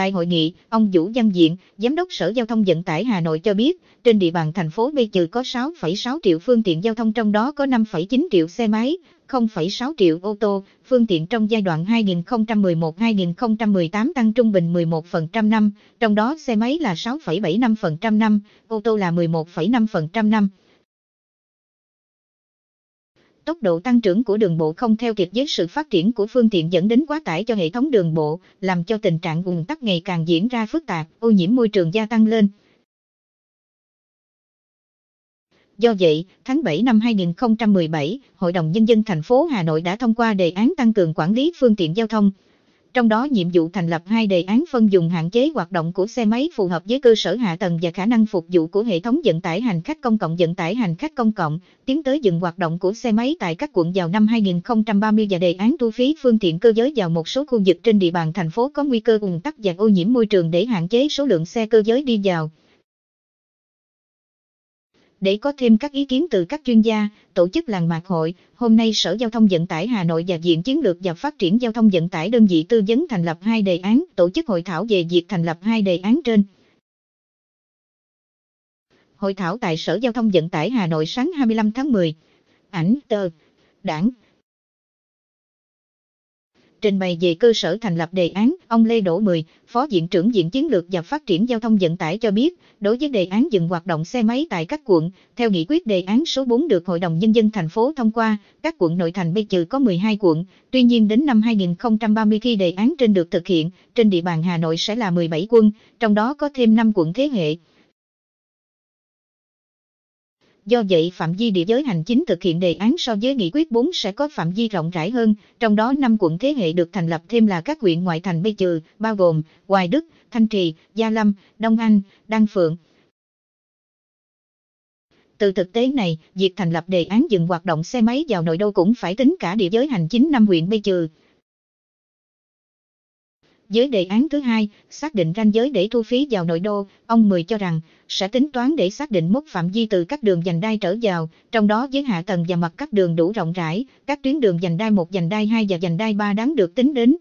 Tại hội nghị, ông Vũ Văn Diện, Giám đốc Sở Giao thông Vận tải Hà Nội cho biết, trên địa bàn thành phố bây trừ có 6,6 triệu phương tiện giao thông trong đó có 5,9 triệu xe máy, 0,6 triệu ô tô, phương tiện trong giai đoạn 2011-2018 tăng trung bình 11% năm, trong đó xe máy là 6,75% năm, ô tô là 11,5% năm tốc độ tăng trưởng của đường bộ không theo kịp với sự phát triển của phương tiện dẫn đến quá tải cho hệ thống đường bộ, làm cho tình trạng ùn tắc ngày càng diễn ra phức tạp, ô nhiễm môi trường gia tăng lên. Do vậy, tháng 7 năm 2017, Hội đồng Nhân dân thành phố Hà Nội đã thông qua đề án tăng cường quản lý phương tiện giao thông, trong đó nhiệm vụ thành lập hai đề án phân dùng hạn chế hoạt động của xe máy phù hợp với cơ sở hạ tầng và khả năng phục vụ của hệ thống vận tải hành khách công cộng vận tải hành khách công cộng, tiến tới dừng hoạt động của xe máy tại các quận vào năm 2030 và đề án thu phí phương tiện cơ giới vào một số khu vực trên địa bàn thành phố có nguy cơ ùn tắc và ô nhiễm môi trường để hạn chế số lượng xe cơ giới đi vào để có thêm các ý kiến từ các chuyên gia, tổ chức làng mạc hội, hôm nay Sở Giao thông Vận tải Hà Nội và Diện Chiến lược và Phát triển Giao thông Vận tải đơn vị tư vấn thành lập hai đề án, tổ chức hội thảo về việc thành lập hai đề án trên. Hội thảo tại Sở Giao thông Vận tải Hà Nội sáng 25 tháng 10. Ảnh tờ, đảng. Trình bày về cơ sở thành lập đề án, Ông Lê Đỗ Mười, Phó Diện trưởng Diện Chiến lược và Phát triển Giao thông Vận tải cho biết, đối với đề án dừng hoạt động xe máy tại các quận, theo nghị quyết đề án số 4 được Hội đồng Nhân dân thành phố thông qua, các quận nội thành bây giờ có 12 quận, tuy nhiên đến năm 2030 khi đề án trên được thực hiện, trên địa bàn Hà Nội sẽ là 17 quận trong đó có thêm 5 quận thế hệ do vậy phạm vi địa giới hành chính thực hiện đề án so với nghị quyết 4 sẽ có phạm vi rộng rãi hơn, trong đó 5 quận thế hệ được thành lập thêm là các huyện ngoại thành bây trừ, bao gồm Hoài Đức, Thanh Trì, Gia Lâm, Đông Anh, Đan Phượng. Từ thực tế này, việc thành lập đề án dừng hoạt động xe máy vào nội đô cũng phải tính cả địa giới hành chính năm huyện bây trừ, dưới đề án thứ hai, xác định ranh giới để thu phí vào nội đô, ông Mười cho rằng sẽ tính toán để xác định mốc phạm vi từ các đường dành đai trở vào, trong đó giới hạ tầng và mặt các đường đủ rộng rãi, các tuyến đường dành đai 1, dành đai 2 và dành đai 3 đáng được tính đến.